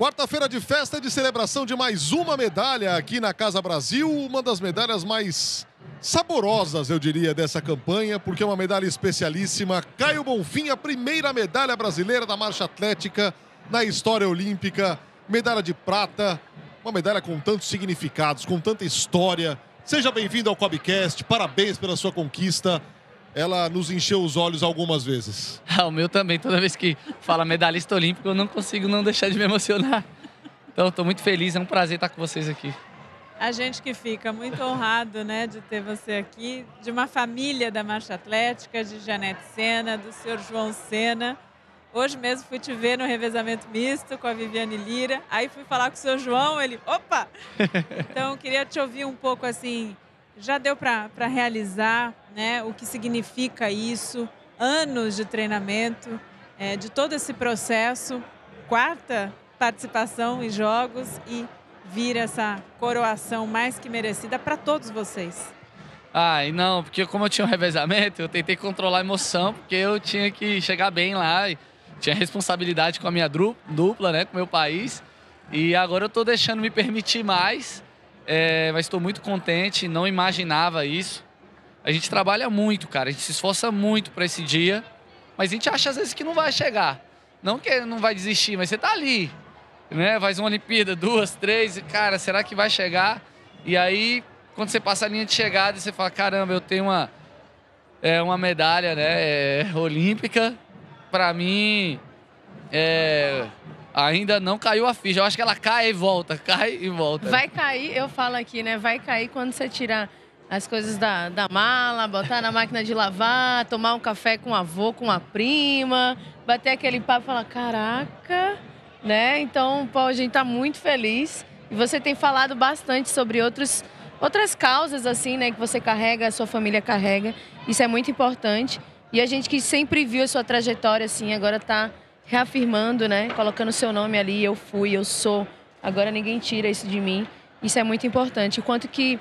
Quarta-feira de festa e de celebração de mais uma medalha aqui na Casa Brasil, uma das medalhas mais saborosas, eu diria, dessa campanha, porque é uma medalha especialíssima. Caio Bonfim, a primeira medalha brasileira da marcha atlética na história olímpica, medalha de prata, uma medalha com tantos significados, com tanta história. Seja bem-vindo ao Cobcast, parabéns pela sua conquista ela nos encheu os olhos algumas vezes. Ah, o meu também. Toda vez que fala medalhista olímpico, eu não consigo não deixar de me emocionar. Então, estou muito feliz, é um prazer estar com vocês aqui. A gente que fica muito honrado né, de ter você aqui, de uma família da Marcha Atlética, de Janete Sena, do senhor João Sena. Hoje mesmo fui te ver no revezamento misto com a Viviane Lira. Aí fui falar com o senhor João, ele, opa! Então, queria te ouvir um pouco assim já deu para realizar, né? O que significa isso? Anos de treinamento, é, de todo esse processo, quarta participação em jogos e vir essa coroação mais que merecida para todos vocês. Ah, e não, porque como eu tinha um revezamento, eu tentei controlar a emoção, porque eu tinha que chegar bem lá, tinha responsabilidade com a minha dupla, né, com o meu país. E agora eu tô deixando me permitir mais é, mas estou muito contente, não imaginava isso. A gente trabalha muito, cara, a gente se esforça muito para esse dia, mas a gente acha às vezes que não vai chegar. Não que não vai desistir, mas você tá ali, né? Faz uma Olimpíada, duas, três, e, cara, será que vai chegar? E aí, quando você passa a linha de chegada, você fala: caramba, eu tenho uma, é, uma medalha né, é, olímpica. Para mim, é, ainda não caiu a ficha. Eu acho que ela cai e volta, cai e volta. Vai cair, eu falo aqui, né? Vai cair quando você tirar as coisas da, da mala, botar na máquina de lavar, tomar um café com o avô, com a prima, bater aquele papo e falar: caraca, né? Então, pô, a gente tá muito feliz. E você tem falado bastante sobre outros, outras causas, assim, né? Que você carrega, a sua família carrega. Isso é muito importante. E a gente que sempre viu a sua trajetória, assim, agora tá reafirmando, né? Colocando seu nome ali, eu fui, eu sou. Agora ninguém tira isso de mim. Isso é muito importante. Quanto que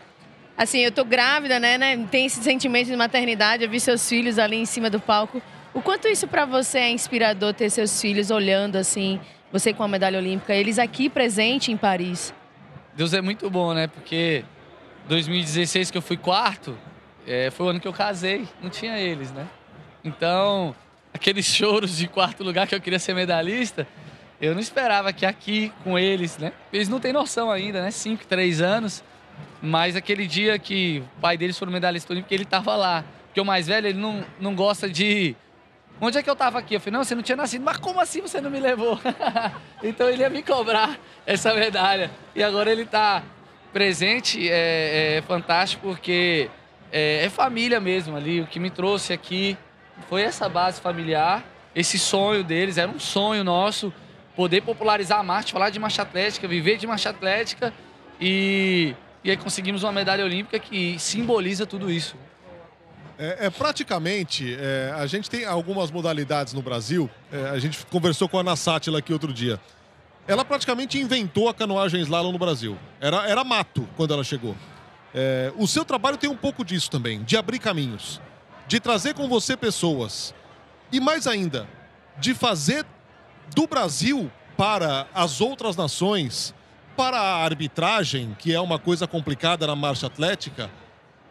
assim, eu tô grávida, né, né? Tem esse sentimento de maternidade, eu vi seus filhos ali em cima do palco. O quanto isso para você é inspirador ter seus filhos olhando assim, você com a medalha olímpica, eles aqui presente em Paris? Deus é muito bom, né? Porque 2016 que eu fui quarto, é, foi o ano que eu casei, não tinha eles, né? Então, aqueles choros de quarto lugar que eu queria ser medalhista, eu não esperava que aqui com eles, né? Eles não têm noção ainda, né? 5, 3 anos. Mas aquele dia que o pai deles foi medalhista olímpico, ele estava lá. Porque o mais velho, ele não, não gosta de. Onde é que eu estava aqui? Eu falei, não, você não tinha nascido. Mas como assim você não me levou? então ele ia me cobrar essa medalha. E agora ele está presente. É, é fantástico porque é, é família mesmo ali. O que me trouxe aqui foi essa base familiar, esse sonho deles, era um sonho nosso poder popularizar a marcha, falar de marcha atlética, viver de marcha atlética e, e aí conseguimos uma medalha olímpica que simboliza tudo isso. É, é, praticamente, é, a gente tem algumas modalidades no Brasil. É, a gente conversou com a Ana aqui outro dia. Ela praticamente inventou a canoagem slalom no Brasil. Era, era mato quando ela chegou. É, o seu trabalho tem um pouco disso também, de abrir caminhos de trazer com você pessoas e mais ainda, de fazer do Brasil para as outras nações, para a arbitragem, que é uma coisa complicada na marcha atlética,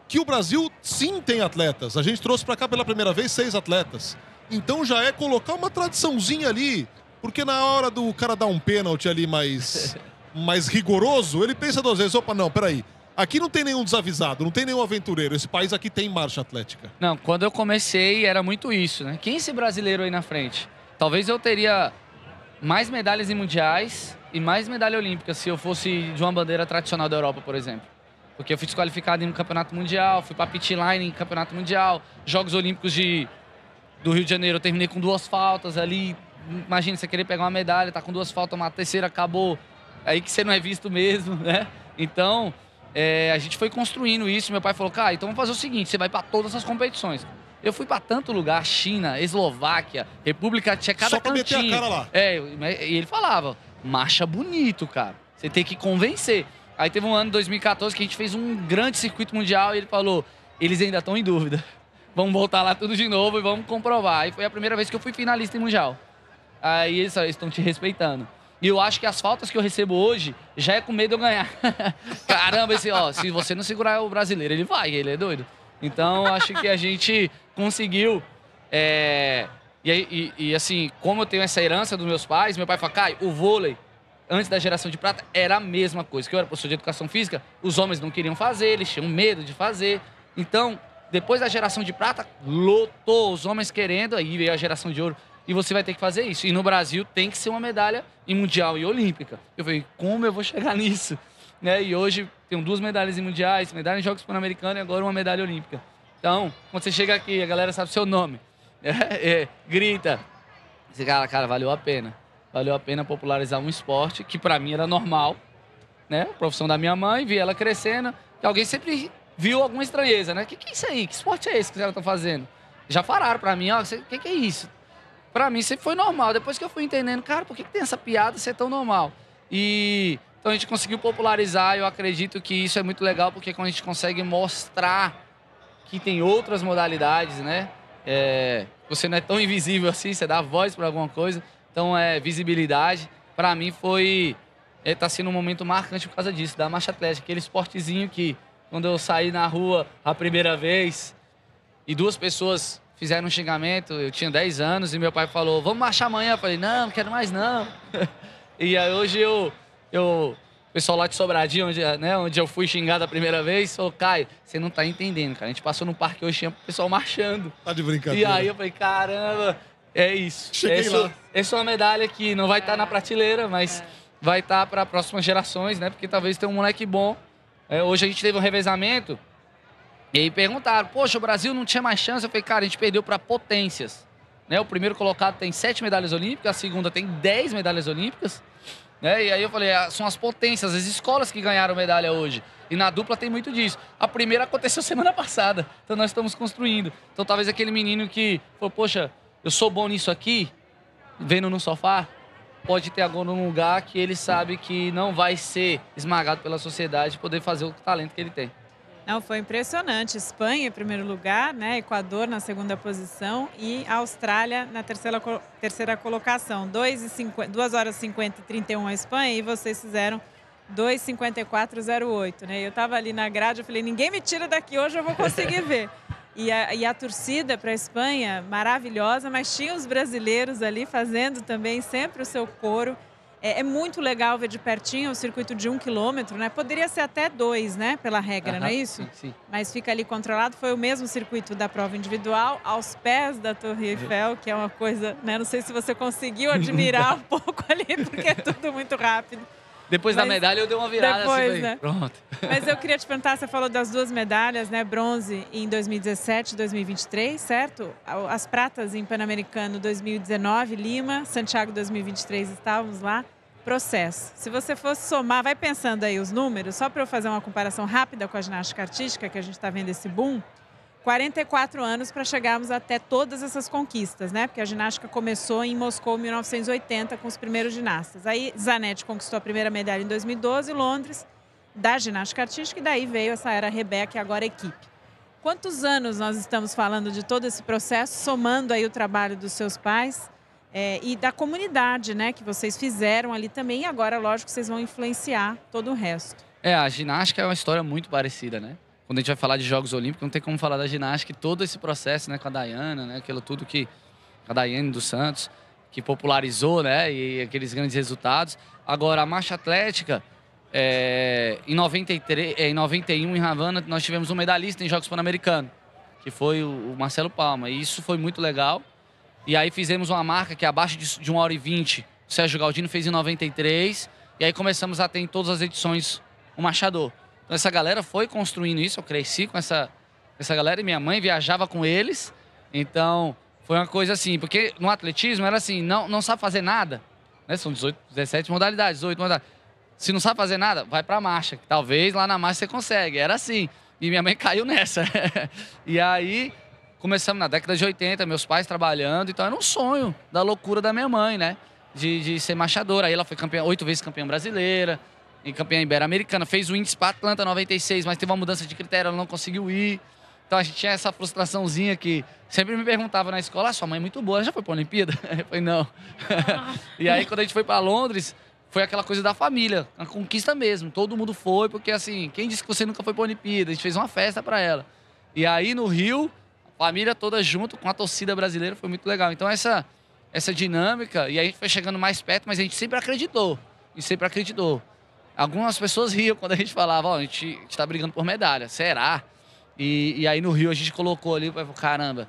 que o Brasil sim tem atletas. A gente trouxe para cá pela primeira vez seis atletas. Então já é colocar uma tradiçãozinha ali, porque na hora do cara dar um pênalti ali mais mais rigoroso, ele pensa duas vezes, opa, não, peraí. Aqui não tem nenhum desavisado, não tem nenhum aventureiro. Esse país aqui tem marcha atlética. Não, quando eu comecei era muito isso, né? Quem é esse brasileiro aí na frente? Talvez eu teria mais medalhas em mundiais e mais medalha olímpica se eu fosse de uma bandeira tradicional da Europa, por exemplo. Porque eu fui desqualificado em um campeonato mundial, fui para pitline em campeonato mundial, Jogos Olímpicos de, do Rio de Janeiro, eu terminei com duas faltas ali. Imagina você querer pegar uma medalha, tá com duas faltas, uma terceira acabou, é aí que você não é visto mesmo, né? Então, é, a gente foi construindo isso. Meu pai falou, cara, então vamos fazer o seguinte: você vai para todas essas competições. Eu fui para tanto lugar, China, Eslováquia, República Tcheca, cada Só pra cantinho. meter a cara lá. É, e ele falava, marcha bonito, cara. Você tem que convencer. Aí teve um ano, 2014, que a gente fez um grande circuito mundial e ele falou, eles ainda estão em dúvida. Vamos voltar lá tudo de novo e vamos comprovar. E foi a primeira vez que eu fui finalista em mundial. Aí eles estão te respeitando. E eu acho que as faltas que eu recebo hoje já é com medo de eu ganhar. Caramba, esse, ó, se você não segurar o brasileiro, ele vai, ele é doido. Então, acho que a gente conseguiu. É, e, e, e, assim, como eu tenho essa herança dos meus pais, meu pai fala, Caio, o vôlei, antes da geração de prata, era a mesma coisa. Que eu era professor de educação física, os homens não queriam fazer, eles tinham medo de fazer. Então, depois da geração de prata, lotou os homens querendo, aí veio a geração de ouro e você vai ter que fazer isso. E no Brasil tem que ser uma medalha em mundial e olímpica. Eu falei, como eu vou chegar nisso? Né? E hoje tenho duas medalhas em mundiais, medalha em Jogos Pan-Americanos e agora uma medalha olímpica. Então, quando você chega aqui, a galera sabe seu nome, é, é, grita. Diz, cara, cara, valeu a pena. Valeu a pena popularizar um esporte que para mim era normal, né? A profissão da minha mãe, vi ela crescendo. E alguém sempre viu alguma estranheza, né? O que, que é isso aí? Que esporte é esse que os caras estão fazendo? Já falaram para mim, ó, o que, que é isso? para mim sempre foi normal. Depois que eu fui entendendo, cara, por que, que tem essa piada ser é tão normal? E então a gente conseguiu popularizar, eu acredito que isso é muito legal, porque é quando a gente consegue mostrar que tem outras modalidades, né? É, você não é tão invisível assim, você dá voz para alguma coisa. Então é visibilidade. Para mim foi. É, tá sendo um momento marcante por causa disso, da marcha atlética, aquele esportezinho que quando eu saí na rua a primeira vez e duas pessoas fizeram um xingamento, eu tinha 10 anos e meu pai falou, vamos marchar amanhã. Eu falei, não, não quero mais não. e aí hoje eu, eu, o pessoal lá de Sobradinho, onde, né, onde eu fui xingado a primeira vez, falou, Caio, você não tá entendendo, cara. A gente passou no parque hoje, tinha o pessoal marchando. Tá de brincadeira. E aí eu falei, caramba, é isso. Cheguei essa, lá. É, essa é uma medalha que não vai estar tá na prateleira, mas é. vai estar tá para próximas gerações, né? Porque talvez tenha um moleque bom. É, hoje a gente teve um revezamento, e aí perguntaram, poxa, o Brasil não tinha mais chance. Eu falei, cara, a gente perdeu para potências. Né? O primeiro colocado tem sete medalhas olímpicas, a segunda tem dez medalhas olímpicas. Né? E aí eu falei, ah, são as potências, as escolas que ganharam medalha hoje. E na dupla tem muito disso. A primeira aconteceu semana passada, então nós estamos construindo. Então talvez aquele menino que falou, poxa, eu sou bom nisso aqui, vendo no sofá, pode ter agora num lugar que ele sabe que não vai ser esmagado pela sociedade poder fazer o talento que ele tem. Não, foi impressionante. Espanha em primeiro lugar, né? Equador na segunda posição e Austrália na terceira, terceira colocação. 2, e 50, 2 horas 50 e 31 a Espanha e vocês fizeram 2,5408, né? Eu estava ali na grade, eu falei, ninguém me tira daqui hoje, eu vou conseguir ver. E a, e a torcida para a Espanha, maravilhosa, mas tinha os brasileiros ali fazendo também sempre o seu coro. É, é, muito legal ver de pertinho o circuito de um quilômetro, né? Poderia ser até dois, né? Pela regra, não é isso? Sim, sim. Mas fica ali controlado. Foi o mesmo circuito da prova individual, aos pés da Torre Eiffel, que é uma coisa, né? Não sei se você conseguiu admirar um pouco ali, porque é tudo muito rápido. Depois Mas, da medalha eu dei uma virada assim, depois, assim, né? pronto. Mas eu queria te perguntar, você falou das duas medalhas, né? Bronze em 2017 e 2023, certo? As pratas em Pan-Americano 2019, Lima, Santiago 2023, estávamos lá. Processo. Se você fosse somar, vai pensando aí os números, só para eu fazer uma comparação rápida com a ginástica artística, que a gente está vendo esse boom. 44 anos para chegarmos até todas essas conquistas, né? Porque a ginástica começou em Moscou em 1980 com os primeiros ginastas. Aí Zanetti conquistou a primeira medalha em 2012, Londres, da ginástica artística, e daí veio essa era Rebeca e agora equipe. Quantos anos nós estamos falando de todo esse processo, somando aí o trabalho dos seus pais é, e da comunidade, né? Que vocês fizeram ali também, e agora, lógico, vocês vão influenciar todo o resto. É, a ginástica é uma história muito parecida, né? quando a gente vai falar de Jogos Olímpicos, não tem como falar da ginástica e todo esse processo, né, com a Dayana, né, aquilo tudo que a Dayane dos Santos que popularizou, né, e aqueles grandes resultados. Agora a marcha atlética é, em 93, é, em 91 em Havana nós tivemos um medalhista em Jogos Pan-Americanos, que foi o, Marcelo Palma. E isso foi muito legal. E aí fizemos uma marca que é abaixo de, de 1 hora e 20, o Sérgio Galdino fez em 93, e aí começamos a ter em todas as edições o um marchador. Então essa galera foi construindo isso, eu cresci com essa, essa galera e minha mãe viajava com eles. Então foi uma coisa assim, porque no atletismo era assim, não, não sabe fazer nada, né? São 18, 17 modalidades, 18 modalidades. Se não sabe fazer nada, vai pra marcha, que talvez lá na marcha você consegue. Era assim. E minha mãe caiu nessa. e aí começamos na década de 80, meus pais trabalhando, então era um sonho da loucura da minha mãe, né? De, de ser marchadora. Aí ela foi campeã, oito vezes campeã brasileira, em campeã ibero-americana, fez o índice para Atlanta 96, mas teve uma mudança de critério, ela não conseguiu ir. Então a gente tinha essa frustraçãozinha que sempre me perguntava na escola: ah, sua mãe é muito boa, ela já foi para a Olimpíada? Eu falei: não. Ah. e aí quando a gente foi para Londres, foi aquela coisa da família, a conquista mesmo. Todo mundo foi, porque assim, quem disse que você nunca foi para a Olimpíada? A gente fez uma festa para ela. E aí no Rio, a família toda junto com a torcida brasileira foi muito legal. Então essa essa dinâmica, e aí a gente foi chegando mais perto, mas a gente sempre acreditou. E sempre acreditou. Algumas pessoas riam quando a gente falava, ó, a gente está brigando por medalha, será? E, e, aí no Rio a gente colocou ali, caramba,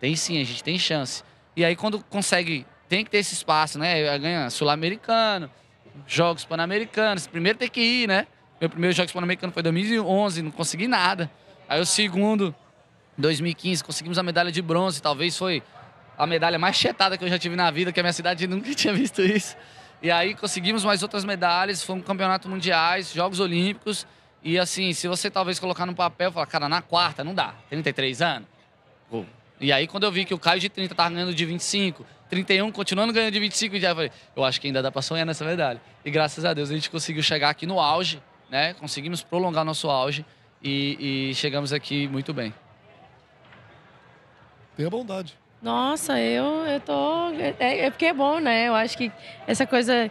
tem sim, a gente tem chance. E aí quando consegue, tem que ter esse espaço, né? Ganha Sul-Americano, Jogos Pan-Americanos, primeiro tem que ir, né? Meu primeiro Jogos Pan-Americano foi em 2011, não consegui nada. Aí o segundo, 2015, conseguimos a medalha de bronze, talvez foi a medalha mais chetada que eu já tive na vida, que a minha cidade nunca tinha visto isso. E aí conseguimos mais outras medalhas, fomos campeonato mundiais, Jogos Olímpicos. E assim, se você talvez colocar no papel, falar, cara, na quarta não dá, 33 anos. Pô. E aí quando eu vi que o Caio de 30 tava ganhando de 25, 31 continuando ganhando de 25, eu falei, eu acho que ainda dá para sonhar nessa medalha. E graças a Deus a gente conseguiu chegar aqui no auge, né? Conseguimos prolongar nosso auge e, e chegamos aqui muito bem. Tenha bondade. Nossa, eu, eu tô. É, é porque é bom, né? Eu acho que essa coisa.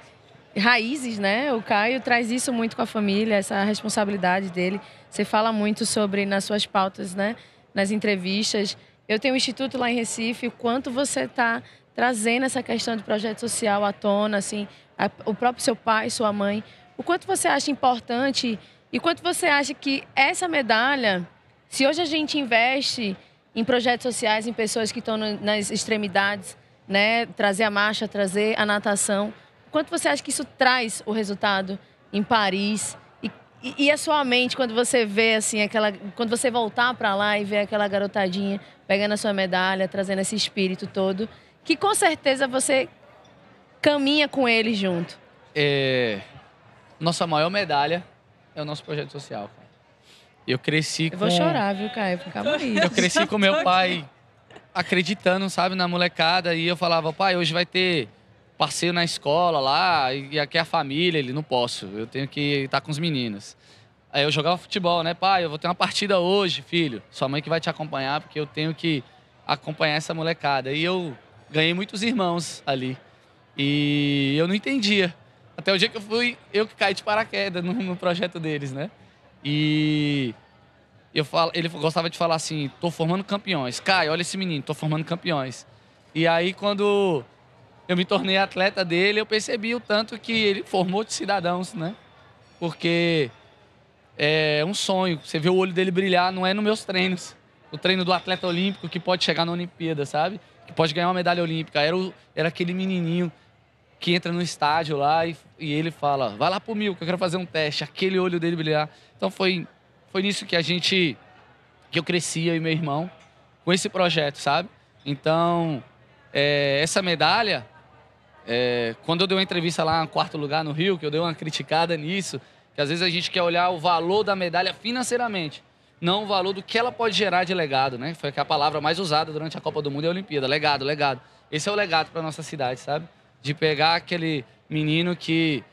Raízes, né? O Caio traz isso muito com a família, essa responsabilidade dele. Você fala muito sobre nas suas pautas, né? Nas entrevistas. Eu tenho um instituto lá em Recife. O quanto você está trazendo essa questão do projeto social à tona, assim, a, o próprio seu pai, sua mãe. O quanto você acha importante e quanto você acha que essa medalha, se hoje a gente investe em projetos sociais, em pessoas que estão nas extremidades, né? Trazer a marcha, trazer a natação. Quanto você acha que isso traz o resultado em Paris? E, e, e a sua mente quando você vê assim aquela, quando você voltar para lá e ver aquela garotadinha pegando a sua medalha, trazendo esse espírito todo, que com certeza você caminha com ele junto. É, nossa maior medalha é o nosso projeto social. Cara. Eu cresci com... Eu vou chorar, viu, Caio? Ficar bonito. Eu cresci com meu pai acreditando, sabe, na molecada. E eu falava, pai, hoje vai ter passeio na escola lá, e aqui é a família, ele não posso, eu tenho que estar com os meninos. Aí eu jogava futebol, né? Pai, eu vou ter uma partida hoje, filho. Sua mãe que vai te acompanhar, porque eu tenho que acompanhar essa molecada. E eu ganhei muitos irmãos ali. E eu não entendia. Até o dia que eu fui, eu que caí de paraquedas no, no projeto deles, né? E eu falo, ele gostava de falar assim: tô formando campeões. cai olha esse menino, tô formando campeões. E aí, quando eu me tornei atleta dele, eu percebi o tanto que ele formou de cidadãos, né? Porque é um sonho. Você vê o olho dele brilhar, não é nos meus treinos. O treino do atleta olímpico que pode chegar na Olimpíada, sabe? Que pode ganhar uma medalha olímpica. Era, o, era aquele menininho que entra no estádio lá e, e ele fala: vai lá pro Mil, que eu quero fazer um teste, aquele olho dele brilhar. Então foi, foi nisso que a gente. que eu crescia e meu irmão com esse projeto, sabe? Então, é, essa medalha, é, quando eu dei uma entrevista lá em quarto lugar no Rio, que eu dei uma criticada nisso, que às vezes a gente quer olhar o valor da medalha financeiramente, não o valor do que ela pode gerar de legado, né? Foi a palavra mais usada durante a Copa do Mundo e a Olimpíada, legado, legado. Esse é o legado para nossa cidade, sabe? de pegar aquele menino que,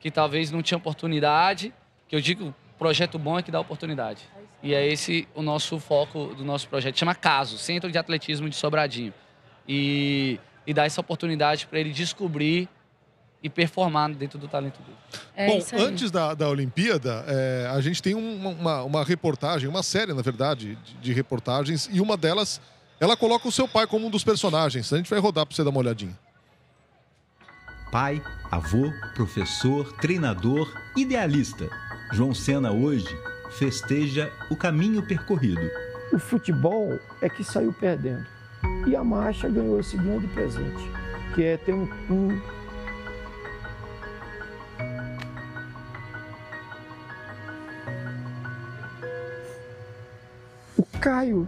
que talvez não tinha oportunidade, que eu digo, projeto bom é que dá oportunidade. E é esse o nosso foco do nosso projeto. Chama CASO, Centro de Atletismo de Sobradinho. E, e dá essa oportunidade para ele descobrir e performar dentro do talento dele. É Bom, antes da, da Olimpíada, é, a gente tem uma, uma, uma, reportagem, uma série, na verdade, de, de, reportagens, e uma delas, ela coloca o seu pai como um dos personagens. A gente vai rodar para você dar uma olhadinha pai, avô, professor, treinador, idealista. João Senna hoje festeja o caminho percorrido. O futebol é que saiu perdendo. E a marcha ganhou esse grande presente, que é ter um, um Caio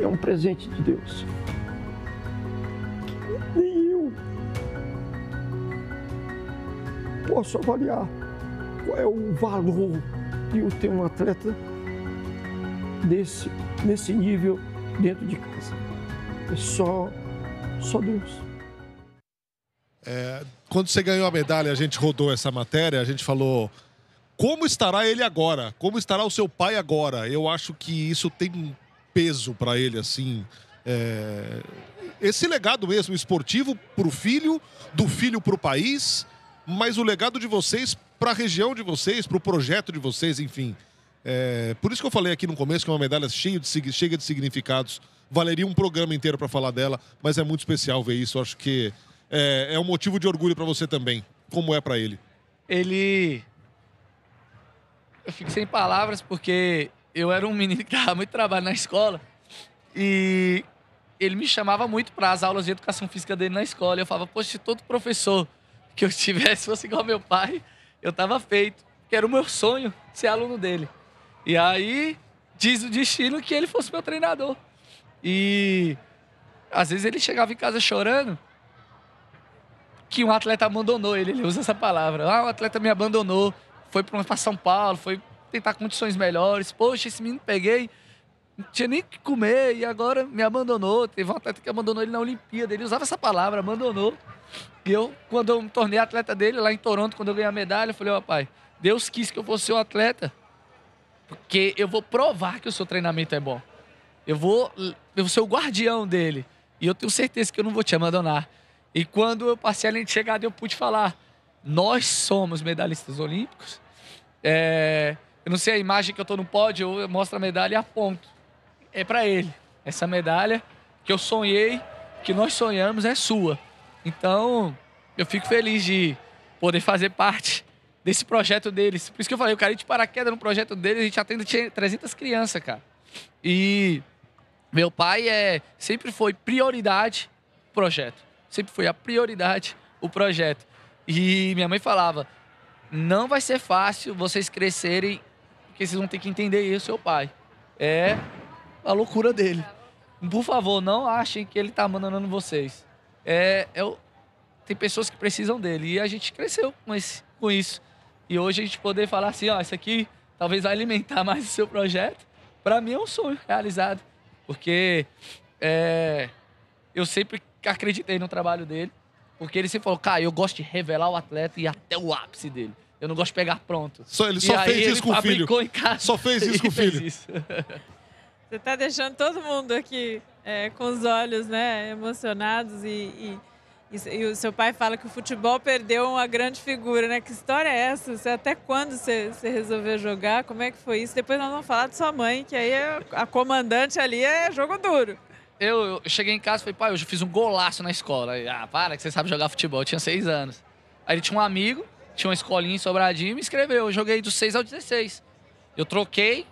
é um presente de Deus. posso avaliar qual é o valor de eu ter um atleta desse, nesse nível dentro de casa. É só, só Deus. É, quando você ganhou a medalha, a gente rodou essa matéria, a gente falou como estará ele agora? Como estará o seu pai agora? Eu acho que isso tem um peso para ele, assim. É... Esse legado mesmo esportivo para o filho, do filho para o país mas o legado de vocês para a região de vocês, para o projeto de vocês, enfim. É, por isso que eu falei aqui no começo que é uma medalha cheia de, cheia de significados. Valeria um programa inteiro para falar dela, mas é muito especial ver isso. Eu acho que é, é um motivo de orgulho para você também, como é para ele. Ele. Eu fico sem palavras porque eu era um menino que dava muito trabalho na escola e ele me chamava muito para as aulas de educação física dele na escola. Eu falava, poxa, se todo professor que eu tivesse, fosse igual meu pai, eu tava feito. Que era o meu sonho ser aluno dele. E aí diz o destino que ele fosse meu treinador. E às vezes ele chegava em casa chorando que um atleta abandonou ele, ele usa essa palavra. Ah, o atleta me abandonou, foi para São Paulo, foi tentar condições melhores. Poxa, esse menino peguei, não tinha nem o que comer e agora me abandonou. Teve um atleta que abandonou ele na Olimpíada. Ele usava essa palavra, abandonou. E eu, quando eu me tornei atleta dele, lá em Toronto, quando eu ganhei a medalha, eu falei, ó, oh, pai, Deus quis que eu fosse o um atleta, porque eu vou provar que o seu treinamento é bom. Eu vou, eu vou ser o guardião dele. E eu tenho certeza que eu não vou te abandonar. E quando eu passei a linha de chegada, eu pude falar, nós somos medalhistas olímpicos. É, eu não sei a imagem que eu tô no pódio, eu mostro a medalha e aponto é para ele. Essa medalha que eu sonhei, que nós sonhamos, é sua. Então, eu fico feliz de poder fazer parte desse projeto deles. Por isso que eu falei, eu caí de paraquedas no projeto deles, a gente atende 300 crianças, cara. E meu pai é, sempre foi prioridade o projeto. Sempre foi a prioridade o projeto. E minha mãe falava, não vai ser fácil vocês crescerem, porque vocês vão ter que entender isso, seu pai. É a loucura dele. Por favor, não achem que ele tá abandonando vocês. É, eu é tem pessoas que precisam dele. E a gente cresceu com, esse, com isso. E hoje a gente poder falar assim, ó, isso aqui talvez vai alimentar mais o seu projeto. Para mim é um sonho realizado. Porque é, eu sempre acreditei no trabalho dele. Porque ele sempre falou, cara, eu gosto de revelar o atleta e até o ápice dele. Eu não gosto de pegar pronto. Só, ele só e fez isso com o filho. Só fez isso com o filho. Você está deixando todo mundo aqui é, com os olhos né, emocionados e, e, e, e, o seu pai fala que o futebol perdeu uma grande figura, né? Que história é essa? Você, até quando você, você resolveu jogar? Como é que foi isso? Depois nós vamos falar de sua mãe, que aí é, a comandante ali é jogo duro. Eu, eu cheguei em casa e falei, pai, hoje eu fiz um golaço na escola. Aí, ah, para que você sabe jogar futebol. Eu tinha seis anos. Aí ele tinha um amigo, tinha uma escolinha em Sobradinho e me escreveu. Eu joguei dos seis ao 16. Eu troquei,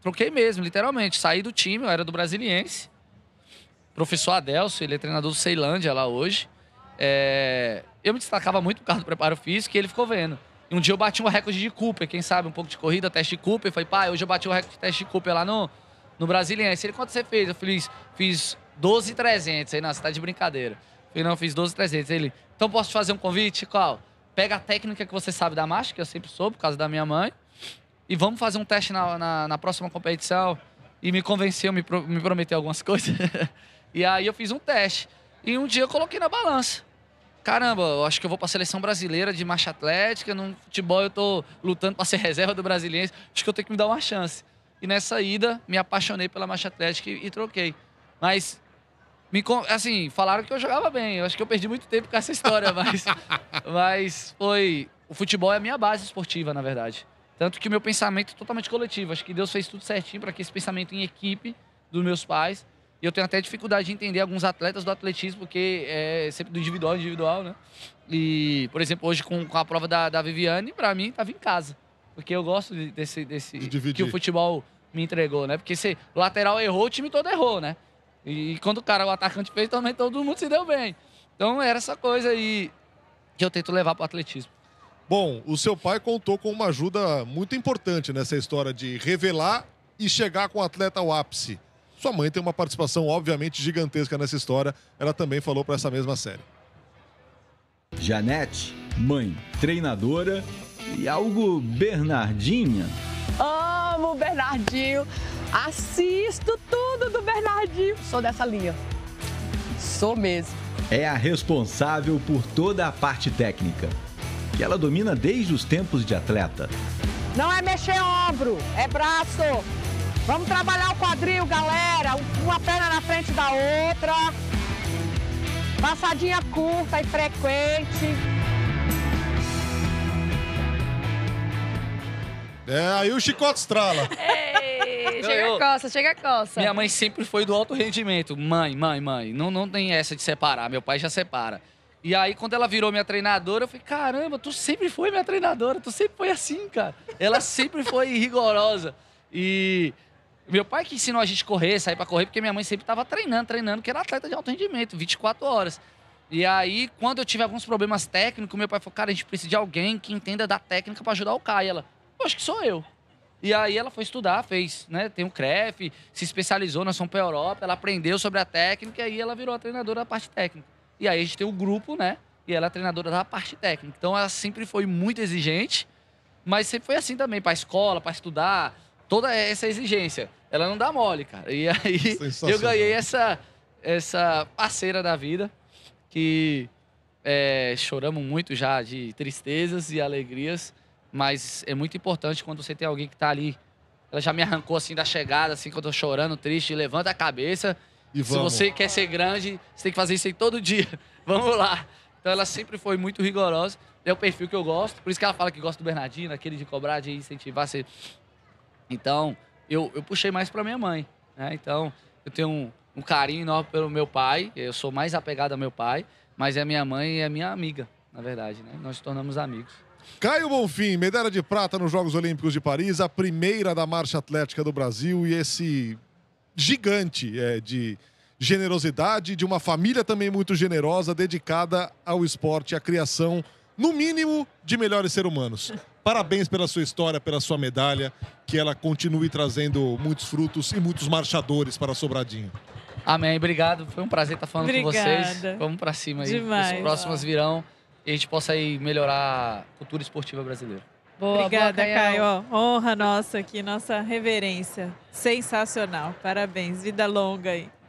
Troquei mesmo, literalmente. Saí do time, eu era do Brasiliense. Professor Adelso, ele é treinador do Ceilândia lá hoje. É... Eu me destacava muito por causa do preparo físico e ele ficou vendo. E um dia eu bati um recorde de Cooper, quem sabe, um pouco de corrida, teste de Cooper. falei, pai, hoje eu bati um recorde de teste de Cooper lá no, no Brasiliense. Ele, quanto você fez? Eu fiz, fiz 12,300. Aí, não, você tá de brincadeira. Eu falei, não, fiz 12,300. Ele, então posso te fazer um convite? Qual? Pega a técnica que você sabe da marcha, que eu sempre sou, por causa da minha mãe e vamos fazer um teste na, na, na próxima competição. E me convenceu, me, pro, me prometeu algumas coisas. e aí eu fiz um teste. E um dia eu coloquei na balança. Caramba, eu acho que eu vou para a seleção brasileira de marcha atlética, no futebol eu tô lutando para ser reserva do brasileiro, acho que eu tenho que me dar uma chance. E nessa ida, me apaixonei pela marcha atlética e, e troquei. Mas me, assim, falaram que eu jogava bem. Eu acho que eu perdi muito tempo com essa história, mas, mas foi. O futebol é a minha base esportiva, na verdade. Tanto que o meu pensamento é totalmente coletivo. Acho que Deus fez tudo certinho para que esse pensamento em equipe dos meus pais. E eu tenho até dificuldade de entender alguns atletas do atletismo, porque é sempre do individual individual, né? E, por exemplo, hoje com, com a prova da, da Viviane, para mim, tava em casa. Porque eu gosto desse, desse de que o futebol me entregou, né? Porque se o lateral errou, o time todo errou, né? E, e quando o cara, o atacante fez, também todo mundo se deu bem. Então era essa coisa aí que eu tento levar pro atletismo. Bom, o seu pai contou com uma ajuda muito importante nessa história de revelar e chegar com o atleta ao ápice. Sua mãe tem uma participação, obviamente, gigantesca nessa história. Ela também falou para essa mesma série. Janete, mãe, treinadora e algo Bernardinha. Amo o Bernardinho, assisto tudo do Bernardinho. Sou dessa linha. Sou mesmo. É a responsável por toda a parte técnica ela domina desde os tempos de atleta. Não é mexer ombro, é braço. Vamos trabalhar o quadril, galera. Uma perna na frente da outra. Passadinha curta e frequente. É, aí o chicote estrala. Ei, chega a coça, chega a coça. Minha mãe sempre foi do alto rendimento. Mãe, mãe, mãe. Não, não tem essa de separar. Meu pai já separa. E aí, quando ela virou minha treinadora, eu falei: caramba, tu sempre foi minha treinadora, tu sempre foi assim, cara. Ela sempre foi rigorosa. E meu pai que ensinou a gente correr, sair para correr, porque minha mãe sempre tava treinando, treinando, que era atleta de alto rendimento, 24 horas. E aí, quando eu tive alguns problemas técnicos, meu pai falou: cara, a gente precisa de alguém que entenda da técnica para ajudar o Caio. Ela, acho que sou eu. E aí ela foi estudar, fez, né? Tem um CREF, se especializou na São Europa, ela aprendeu sobre a técnica e aí ela virou a treinadora da parte técnica. E aí a gente tem o grupo, né? E ela é treinadora da parte técnica. Então ela sempre foi muito exigente, mas sempre foi assim também, para escola, para estudar, toda essa exigência. Ela não dá mole, cara. E aí eu ganhei essa, essa parceira da vida, que é, choramos muito já de tristezas e alegrias, mas é muito importante quando você tem alguém que está ali. Ela já me arrancou assim da chegada, assim, quando eu tô chorando, triste, levanta a cabeça e Se você quer ser grande, você tem que fazer isso aí todo dia. Vamos lá. Então ela sempre foi muito rigorosa. É o perfil que eu gosto. Por isso que ela fala que gosta do Bernardino, aquele de cobrar, de incentivar. Você... Então, eu, eu puxei mais para minha mãe. Né? Então, eu tenho um, um carinho enorme pelo meu pai. Eu sou mais apegado ao meu pai. Mas é minha mãe e é minha amiga, na verdade. Né? Nós nos tornamos amigos. Caio Bonfim, medalha de prata nos Jogos Olímpicos de Paris, a primeira da marcha atlética do Brasil e esse gigante é, de generosidade, de uma família também muito generosa, dedicada ao esporte, à criação, no mínimo, de melhores seres humanos. Parabéns pela sua história, pela sua medalha, que ela continue trazendo muitos frutos e muitos marchadores para Sobradinho. Amém, obrigado. Foi um prazer estar falando Obrigada. com vocês. Vamos para cima aí. Demais. próximos próximas virão e a gente possa aí melhorar a cultura esportiva brasileira. Boa, Obrigada, boa, Caio. Caio. Honra nossa aqui, nossa reverência. Sensacional. Parabéns. Vida longa aí.